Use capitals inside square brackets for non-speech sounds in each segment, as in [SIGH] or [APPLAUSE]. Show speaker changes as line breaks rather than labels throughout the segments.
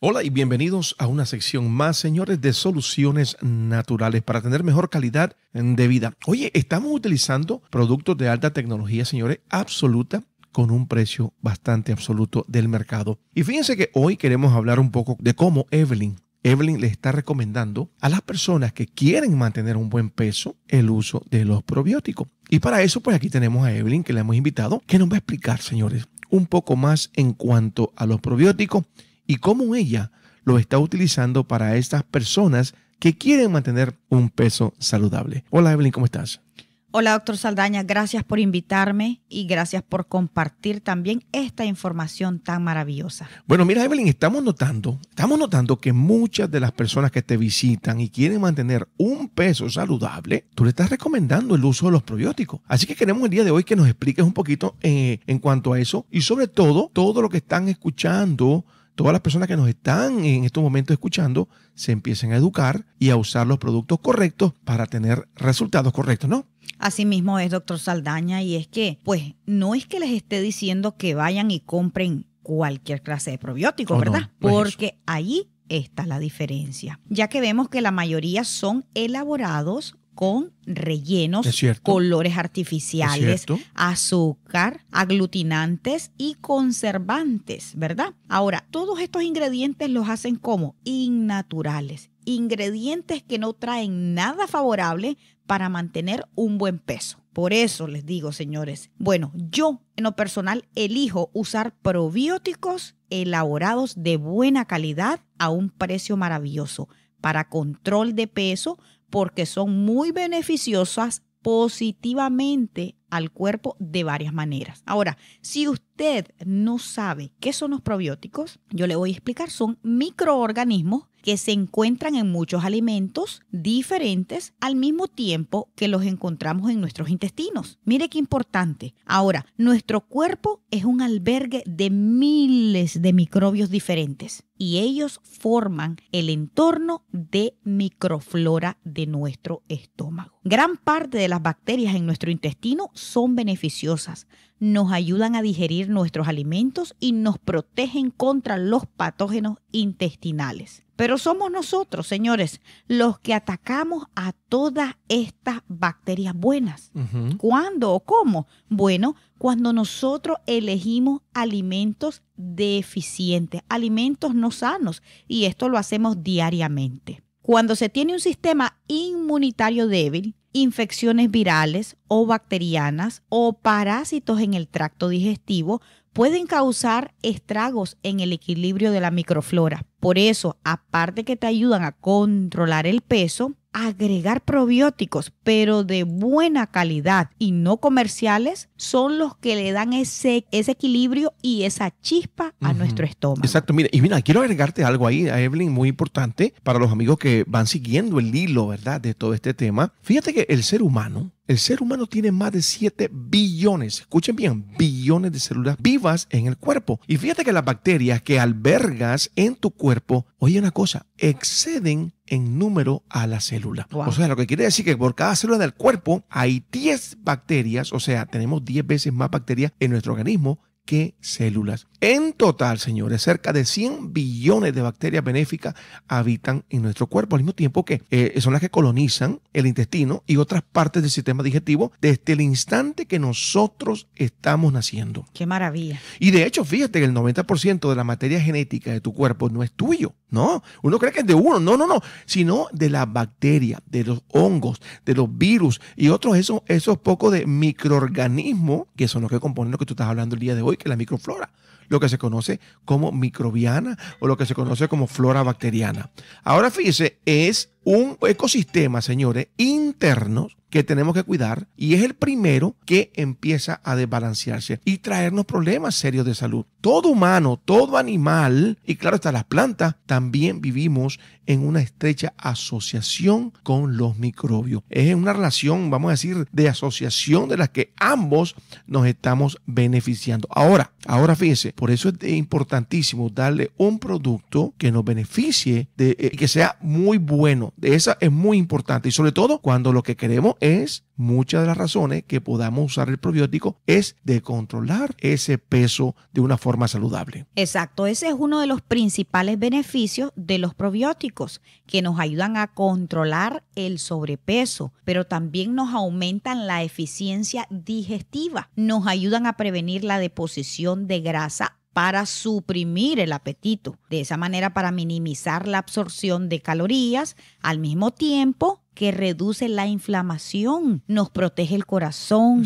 Hola y bienvenidos a una sección más, señores, de soluciones naturales para tener mejor calidad de vida. Oye, estamos utilizando productos de alta tecnología, señores, absoluta con un precio bastante absoluto del mercado. Y fíjense que hoy queremos hablar un poco de cómo Evelyn, Evelyn le está recomendando a las personas que quieren mantener un buen peso el uso de los probióticos. Y para eso, pues aquí tenemos a Evelyn, que le hemos invitado, que nos va a explicar, señores, un poco más en cuanto a los probióticos y cómo ella lo está utilizando para estas personas que quieren mantener un peso saludable. Hola Evelyn, ¿cómo estás?
Hola doctor Saldaña, gracias por invitarme y gracias por compartir también esta información tan maravillosa.
Bueno, mira Evelyn, estamos notando, estamos notando que muchas de las personas que te visitan y quieren mantener un peso saludable, tú le estás recomendando el uso de los probióticos. Así que queremos el día de hoy que nos expliques un poquito eh, en cuanto a eso y sobre todo todo lo que están escuchando todas las personas que nos están en estos momentos escuchando se empiecen a educar y a usar los productos correctos para tener resultados correctos, ¿no?
Asimismo es, doctor Saldaña, y es que, pues, no es que les esté diciendo que vayan y compren cualquier clase de probiótico, oh, ¿verdad? Porque ahí está la diferencia, ya que vemos que la mayoría son elaborados con rellenos, colores artificiales, azúcar, aglutinantes y conservantes, ¿verdad? Ahora, todos estos ingredientes los hacen como innaturales, ingredientes que no traen nada favorable para mantener un buen peso. Por eso les digo, señores, bueno, yo en lo personal elijo usar probióticos elaborados de buena calidad a un precio maravilloso para control de peso, porque son muy beneficiosas positivamente al cuerpo de varias maneras. Ahora, si usted no sabe qué son los probióticos, yo le voy a explicar, son microorganismos que se encuentran en muchos alimentos diferentes al mismo tiempo que los encontramos en nuestros intestinos. Mire qué importante. Ahora, nuestro cuerpo es un albergue de miles de microbios diferentes y ellos forman el entorno de microflora de nuestro estómago. Gran parte de las bacterias en nuestro intestino son beneficiosas, nos ayudan a digerir nuestros alimentos y nos protegen contra los patógenos intestinales. Pero somos nosotros, señores, los que atacamos a todas estas bacterias buenas. ¿Cuándo o cómo? Bueno, cuando nosotros elegimos alimentos deficientes, alimentos no sanos, y esto lo hacemos diariamente. Cuando se tiene un sistema inmunitario débil, infecciones virales o bacterianas o parásitos en el tracto digestivo pueden causar estragos en el equilibrio de la microflora. Por eso, aparte que te ayudan a controlar el peso, agregar probióticos, pero de buena calidad y no comerciales, son los que le dan ese, equilibrio y esa chispa
a nuestro estómago. Exacto, mira, y mira, quiero agregarte algo ahí, a Evelyn, muy importante para los amigos que van siguiendo el hilo, ¿verdad?, de todo este tema. Fíjate que el ser humano el ser humano tiene más de 7 billones, escuchen bien, billones de células vivas en el cuerpo. Y fíjate que las bacterias que albergas en tu cuerpo, oye una cosa, exceden en número a la célula. O sea, lo que quiere decir que por cada célula del cuerpo hay 10 bacterias, o sea, tenemos 10 veces más bacterias en nuestro organismo qué células. En total, señores, cerca de 100 billones de bacterias benéficas habitan en nuestro cuerpo, al mismo tiempo que eh, son las que colonizan el intestino y otras partes del sistema digestivo desde el instante que nosotros estamos naciendo. Qué maravilla. Y de hecho, fíjate que el 90% de la materia genética de tu cuerpo no es tuyo. No, uno cree que es de uno, no, no, no, sino de la bacteria, de los hongos, de los virus y otros esos, esos pocos de microorganismos que son los que componen lo que tú estás hablando el día de hoy, que es la microflora, lo que se conoce como microbiana o lo que se conoce como flora bacteriana. Ahora fíjese, es un ecosistema, señores, internos que tenemos que cuidar y es el primero que empieza a desbalancearse y traernos problemas serios de salud. Todo humano, todo animal, y claro está las plantas, también vivimos en una estrecha asociación con los microbios. Es una relación, vamos a decir, de asociación de la que ambos nos estamos beneficiando. Ahora, ahora fíjense, por eso es importantísimo darle un producto que nos beneficie eh, y que sea muy bueno. De esa es muy importante y sobre todo cuando lo que queremos es muchas de las razones que podamos usar el probiótico es de controlar ese peso de una forma saludable.
Exacto, ese es uno de los principales beneficios de los probióticos, que nos ayudan a controlar el sobrepeso, pero también nos aumentan la eficiencia digestiva, nos ayudan a prevenir la deposición de grasa para suprimir el apetito, de esa manera para minimizar la absorción de calorías, al mismo tiempo que reduce la inflamación, nos protege el corazón,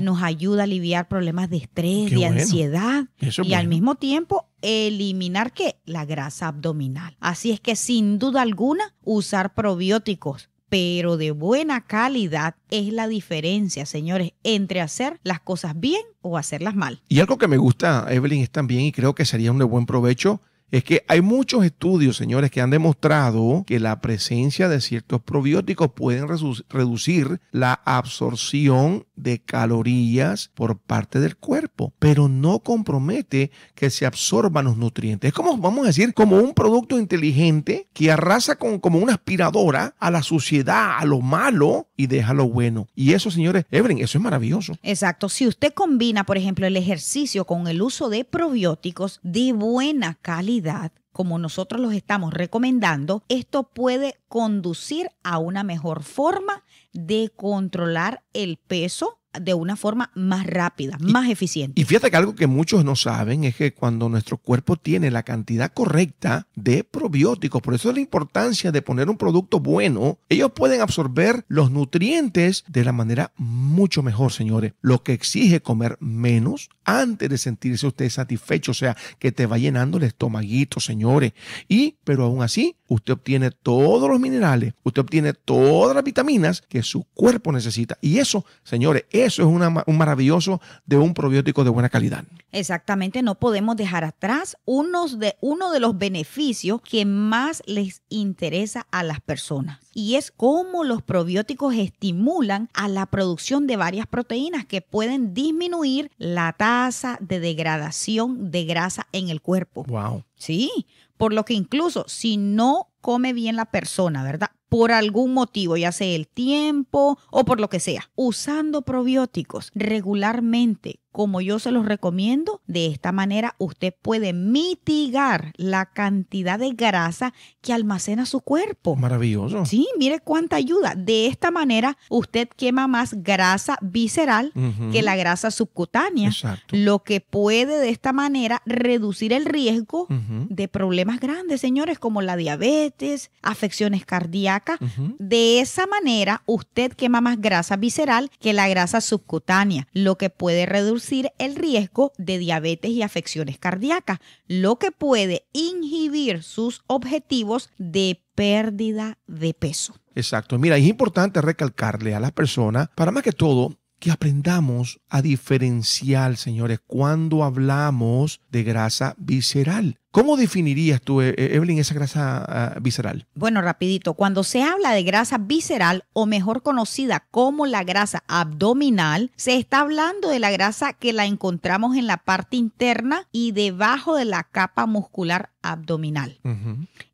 nos ayuda a aliviar problemas de estrés, y de ansiedad y al mismo tiempo eliminar la grasa abdominal. Así es que sin duda alguna usar probióticos pero de buena calidad es la diferencia, señores, entre hacer las cosas bien o hacerlas mal.
Y algo que me gusta, Evelyn, es también, y creo que sería un de buen provecho, es que hay muchos estudios, señores, que han demostrado que la presencia de ciertos probióticos pueden reducir la absorción de calorías por parte del cuerpo, pero no compromete que se absorban los nutrientes. Es como, vamos a decir, como un producto inteligente que arrasa como una aspiradora a la suciedad, a lo malo y deja lo bueno. Y eso, señores, Evelyn, eso es maravilloso.
Exacto. Si usted combina, por ejemplo, el ejercicio con el uso de probióticos de buena calidad, como nosotros los estamos recomendando, esto puede conducir a una mejor forma de controlar el peso de una forma más rápida, más eficiente.
Y fíjate que algo que muchos no saben es que cuando nuestro cuerpo tiene la cantidad correcta de probióticos, por eso es la importancia de poner un producto bueno, ellos pueden absorber los nutrientes de la manera mucho mejor, señores, lo que exige comer menos antes de sentirse usted satisfecho, o sea, que te va llenando el estomaguito, señores. Y, pero aún así, usted obtiene todos los minerales, usted obtiene todas las vitaminas que su cuerpo necesita. Y eso, señores, eso es un maravilloso de un probiótico de buena calidad.
Exactamente, no podemos dejar atrás unos de, uno de los beneficios que más les interesa a las personas. Y es cómo los probióticos estimulan a la producción de varias proteínas que pueden disminuir la tasa de degradación de grasa en el cuerpo. Wow. Sí, por lo que incluso si no come bien la persona, ¿verdad? por algún motivo, ya sea el tiempo o por lo que sea, usando probióticos regularmente como yo se los recomiendo. De esta manera usted puede mitigar la cantidad de grasa que almacena su cuerpo.
Maravilloso.
Sí, mire cuánta ayuda. De esta manera usted quema más grasa visceral que la grasa subcutánea, Exacto. lo que puede de esta manera reducir el riesgo de problemas grandes, señores, como la diabetes, afecciones cardíacas. De esa manera usted quema más grasa visceral que la grasa subcutánea, lo que puede reducir el riesgo de diabetes y afecciones cardíacas, lo que puede inhibir sus objetivos de pérdida
de peso. Exacto. Mira, es importante recalcarle a las personas, para más que todo, aprendamos a diferenciar, señores, cuando hablamos de grasa visceral. ¿Cómo definirías tú, e-, e-, Evelyn, esa grasa ah, visceral?
Bueno, rapidito, cuando se habla de grasa visceral o mejor conocida como la grasa abdominal, se está hablando de la grasa que la encontramos en la parte interna y debajo de la capa muscular abdominal.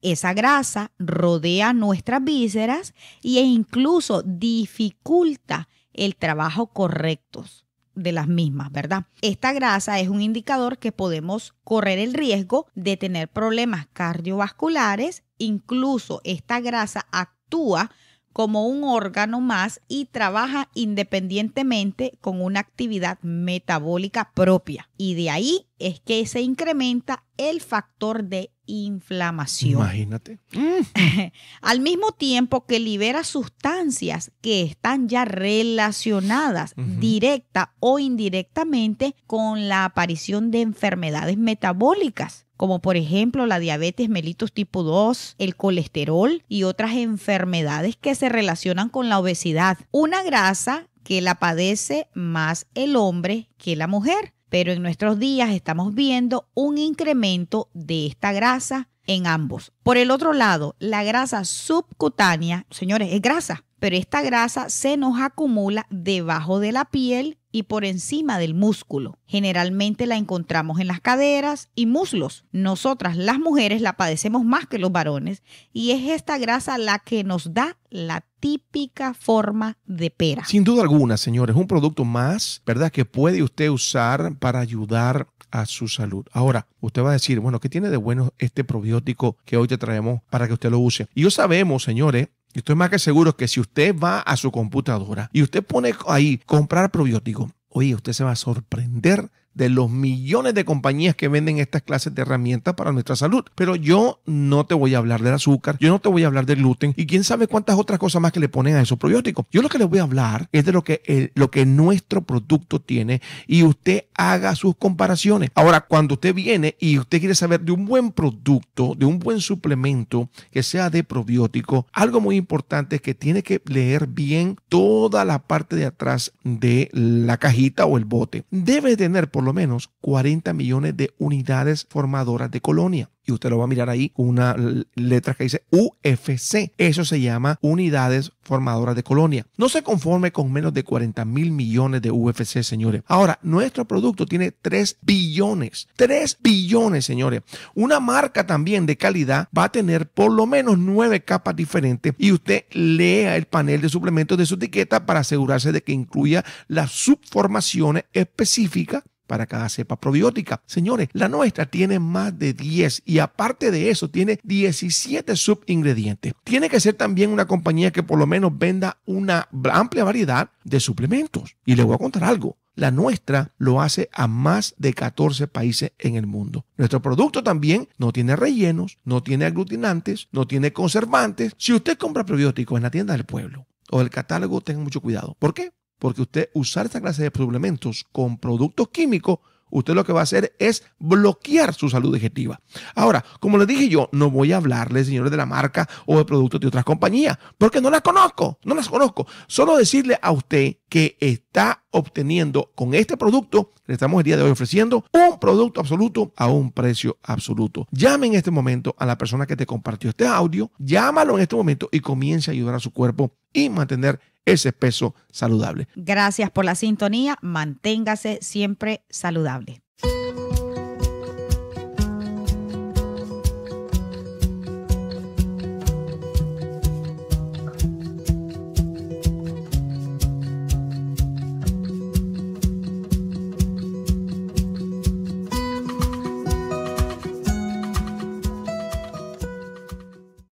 Esa grasa rodea nuestras vísceras e incluso dificulta el trabajo correctos de las mismas, ¿verdad? Esta grasa es un indicador que podemos correr el riesgo de tener problemas cardiovasculares, incluso esta grasa actúa como un órgano más y trabaja independientemente con una actividad metabólica propia. Y de ahí es que se incrementa el factor de inflamación.
Imagínate.
[LAUGHS] Al mismo tiempo que libera sustancias que están ya relacionadas directa o indirectamente con la aparición de enfermedades metabólicas como por ejemplo la diabetes mellitus tipo 2, el colesterol y otras enfermedades que se relacionan con la obesidad. Una grasa que la padece más el hombre que la mujer pero en nuestros días estamos viendo un incremento de esta grasa en ambos. Por el otro lado, la grasa subcutánea, señores, es grasa, pero esta grasa se nos acumula debajo de la piel y por encima del músculo. Generalmente la encontramos en las caderas y muslos. Nosotras las mujeres la padecemos más que los varones y es esta grasa la que nos da la típica forma
de pera. Sin duda alguna, señores, un producto más, ¿verdad? Que puede usted usar para ayudar a su salud. Ahora, usted va a decir, bueno, ¿qué tiene de bueno este probiótico que hoy te traemos para que usted lo use? Y yo sabemos, señores, Estoy más que seguro que si usted va a su computadora y usted pone ahí comprar probiótico, oye, usted se va a sorprender de los millones de compañías que venden estas clases de herramientas para nuestra salud. Pero yo no te voy a hablar del azúcar, yo no te voy a hablar del gluten y quién sabe cuántas otras cosas más que le ponen a esos probióticos. Yo lo que les voy a hablar es de lo que, el, eh, lo que nuestro producto tiene y usted haga sus comparaciones. Ahora, cuando usted viene y usted quiere saber de un buen producto, de un buen suplemento que sea de probiótico, algo muy importante es que tiene que leer bien toda la parte de atrás de la cajita o el bote. Debe tener por lo menos 40 millones de unidades formadoras de colonia. Y usted lo va a mirar ahí, una letra que dice UFC. Eso se llama unidades formadoras de colonia. No se conforme con menos de 40 mil millones de UFC, señores. Ahora, nuestro producto tiene 3 billones. 3 billones, señores. Una marca también de calidad va a tener por lo menos 9 capas diferentes y usted lea el panel de suplementos de su etiqueta para asegurarse de que incluya las subformaciones específicas para cada cepa probiótica. Señores, la nuestra tiene más de 10 y aparte de eso tiene 17 subingredientes. Tiene que ser también una compañía que por lo menos venda una amplia variedad de suplementos. Y le voy a contar algo. La nuestra lo hace a más de 14 países en el mundo. Nuestro producto también no tiene rellenos, no tiene aglutinantes, no tiene conservantes. Si usted compra probióticos en la tienda del pueblo o el catálogo, tenga mucho cuidado. ¿Por qué? Porque usted usar esta clase de suplementos con productos químicos, usted lo que va a hacer es bloquear su salud digestiva. Ahora, como les dije yo, no voy a hablarle, señores, de la marca o de productos de otras compañías, porque no las conozco, no las conozco. Solo decirle a usted que está obteniendo con este producto le estamos el día de hoy ofreciendo, un producto absoluto a un precio absoluto. Llame en este momento a la persona que te compartió este audio, llámalo en este momento y comience a ayudar a su cuerpo y mantener ese peso saludable.
Gracias por la sintonía, manténgase siempre saludable.